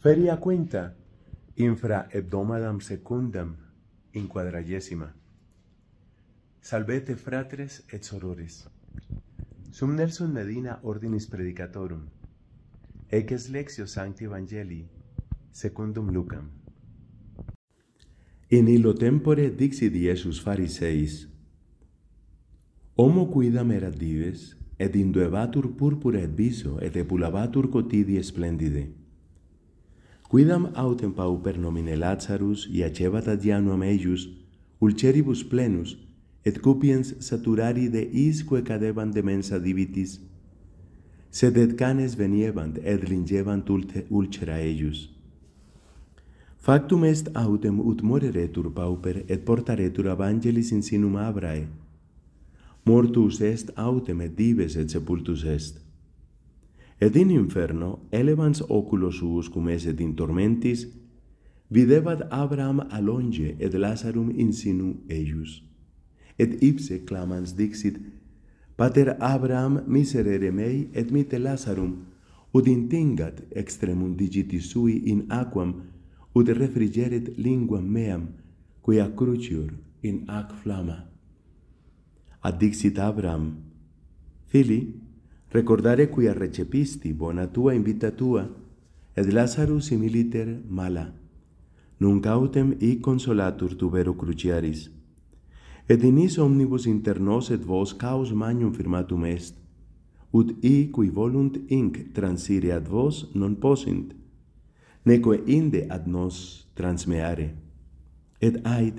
Feria quinta, infra hebdomadam secundam, in Salvete fratres et sorores. Sum Nelson Medina ordinis predicatorum. Ex lexio sancti evangelii, secundum Lucam. In illo tempore dixi fariseis, Homo cuidam erat dives, et induebatur purpura et viso, et epulabatur cotidi splendide. quidam autem pauper nomine Lazarus iacebat adianum eius, ulceribus plenus, et cupiens saturari de isque cadebant de mensa divitis, sed et canes veniebant et lingebant ulte ulcera eius. Factum est autem ut moreretur pauper et portaretur evangelis in sinum abrae. Mortus est autem et dives et sepultus est et in inferno elevans oculos suus cum eset in tormentis, videbat Abraham a longe et Lazarum in sinu eius. Et ipse clamans dixit, Pater Abraham miserere mei et mite Lazarum, ut intingat extremum digitis sui in aquam, ut refrigeret linguam meam, quia cruciur in ac flama. Ad dixit Abraham, Fili, recordare quia recepisti bona tua invita tua et Lazarus similiter mala nunc autem i consolatur tu vero cruciaris et in omnibus inter nos et vos caus magnum firmatum est ut i qui volunt inc transire ad vos non possint neque inde ad nos transmeare et ait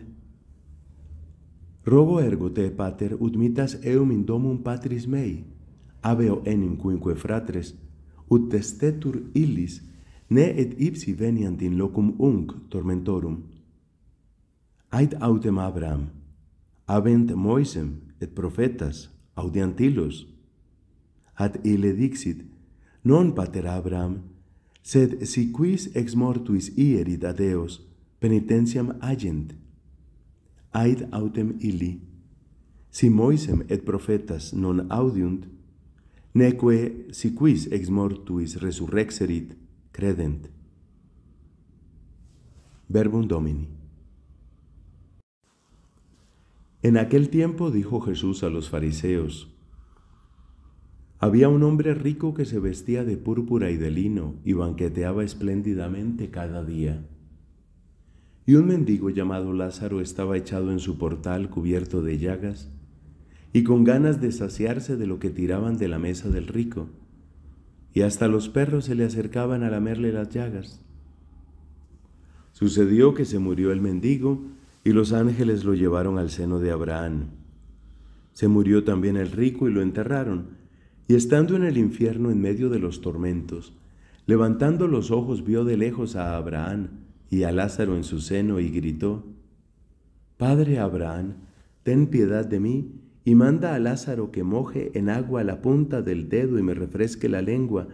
Robo ergo te pater ut mitas eum in domum patris mei habeo enim quinque fratres ut testetur illis ne et ipsi veniant in locum unc tormentorum ait autem abram avent moisem et prophetas audientilos ad ille dixit non pater abram sed si quis ex mortuis ierit ad eos penitentiam agent ait autem illi si moisem et prophetas non audiunt neque si quis ex mortuis resurrexerit credent. Verbum Domini. En aquel tiempo dijo Jesús a los fariseos, había un hombre rico que se vestía de púrpura y de lino y banqueteaba espléndidamente cada día. Y un mendigo llamado Lázaro estaba echado en su portal cubierto de llagas y con ganas de saciarse de lo que tiraban de la mesa del rico, y hasta los perros se le acercaban a lamerle las llagas. Sucedió que se murió el mendigo, y los ángeles lo llevaron al seno de Abraham. Se murió también el rico y lo enterraron, y estando en el infierno en medio de los tormentos, levantando los ojos vio de lejos a Abraham y a Lázaro en su seno y gritó, Padre Abraham, ten piedad de mí y manda a Lázaro que moje en agua la punta del dedo y me refresque la lengua,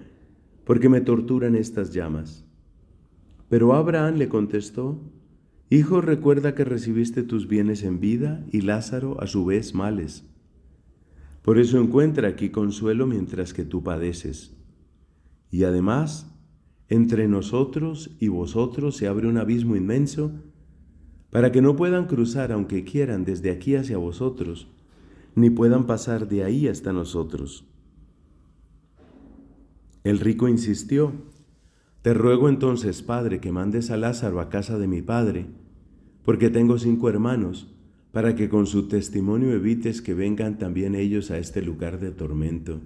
porque me torturan estas llamas. Pero Abraham le contestó, Hijo, recuerda que recibiste tus bienes en vida y Lázaro a su vez males. Por eso encuentra aquí consuelo mientras que tú padeces. Y además, entre nosotros y vosotros se abre un abismo inmenso para que no puedan cruzar aunque quieran desde aquí hacia vosotros ni puedan pasar de ahí hasta nosotros. El rico insistió, Te ruego entonces, Padre, que mandes a Lázaro a casa de mi Padre, porque tengo cinco hermanos, para que con su testimonio evites que vengan también ellos a este lugar de tormento.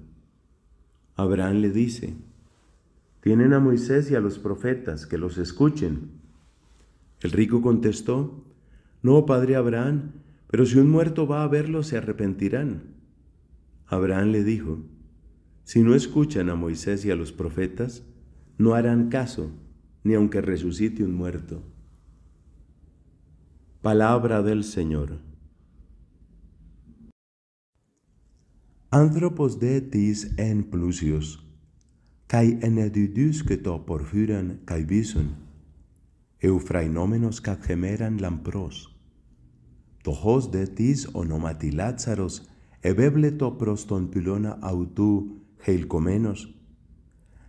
Abraham le dice, Tienen a Moisés y a los profetas, que los escuchen. El rico contestó, No, Padre Abraham, pero si un muerto va a verlo, se arrepentirán. Abraham le dijo, si no escuchan a Moisés y a los profetas, no harán caso, ni aunque resucite un muerto. Palabra del Señor. de tis en plusios, que enedidus que to το πορφύραν καί gemeran lampros, Το χώς δε της ονόματι Λάτσαρος ευέβλετο προς τον πυλώνα αυτού χειλκομένος,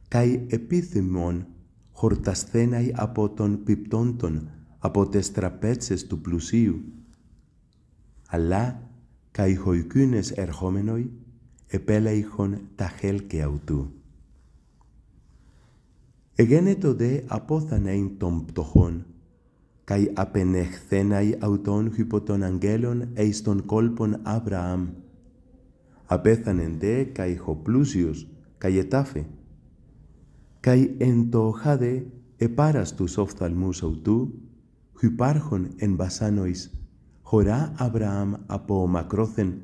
καί επίθυμον χορτασθέναι από τον πιπτόντον από τες τραπέτσες του πλουσίου, αλλά καί χοικούνες ερχόμενοι επέλαϊχον τα χέλκε αυτού. Εγένετο δε απόθανειν των πτωχών, Καί απενεχθέναί αυτόν χυποτον των αγγέλων εις τον κόλπον Αβραάμ. Απέθανεν δε καί χοπλούσιος, καί ετάφε. Καί εν το χάδε επάραστους οφθαλμούς αυτού, χυπαρχον εν βασάνοις, χωρά Αβραάμ από ο μακρόθεν,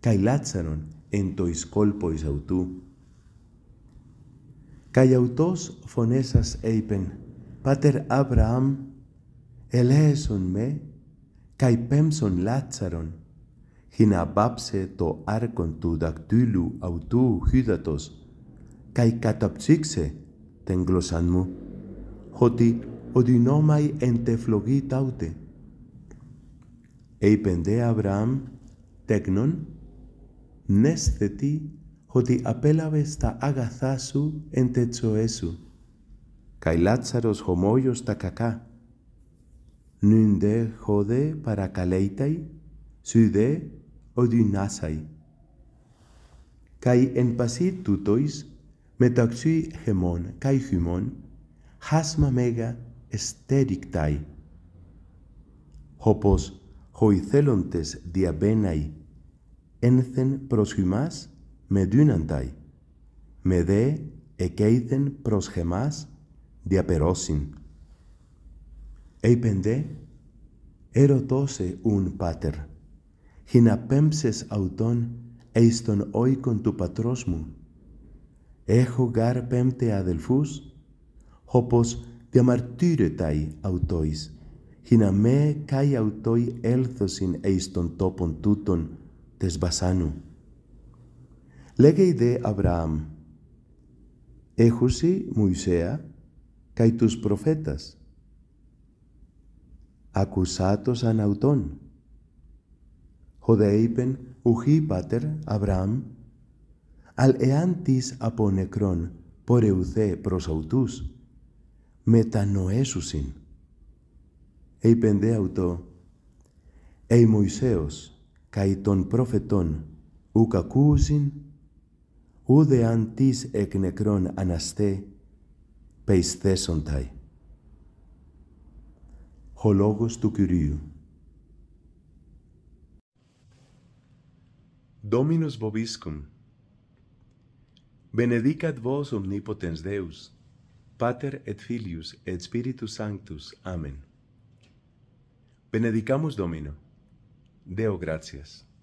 καί λάτσαρον εν το κόλπο εις αυτού. Καί αυτός φωνέσας είπεν, «Πάτερ Αβραάμ, ελέησον με, καί πέμψον Λάτσαρον, χι να το άρκον του δακτύλου αυτού χύδατος, καί καταψήξε, την γλώσσαν μου, ότι οδυνόμαι εν τεφλογή τάουτε». Είπεν δε Αβραάμ τέκνον, νέσθετη ότι απέλαβε τα άγαθά σου εν τετσοέ σου, καί Λάτσαρος χωμόγιος τα κακά, νυν δε χωδε παρακαλέιται, σου δε οδυνάσαι. Καί εν πασί τούτοις, μεταξύ χεμών καί χυμών, χάσμα μέγα εστέρικταί. Όπως χοηθέλοντες διαβαίναί, ένθεν προς χυμάς με δύνανταί, με δε εκέιθεν προς χεμάς διαπερώσιν. Έπεντε, ερωτώσε ουν πάτερ, πέμψες αυτόν εις τον οίκον του πατρός μου. Έχω γάρ πέμπτε αδελφούς, όπως διαμαρτύρεταί αυτοίς, με καί αυτοί έλθωσιν εις τον τόπον τούτον τες βασάνου. Λέγει δε Αβραάμ, έχουσι Μουησέα, καί τους προφέτας, ακουσάτος αν αυτόν. δε είπεν ουχή πάτερ Αβραάμ, αλ εάν της από νεκρόν πορεουθέ προς αυτούς, μετανοέσουσιν. Είπεν δε αυτό, «Ει Μωυσέος, καί των προφετών, ουκ ακούσιν, ούδε αν της εκ νεκρών αναστέ, πεισθέσονται. ο λόγος του Κυρίου. Dominus vobiscum. Benedicat vos omnipotens Deus, Pater et Filius et Spiritus Sanctus. Amen. Benedicamus Domino. Deo gratias. Gratias.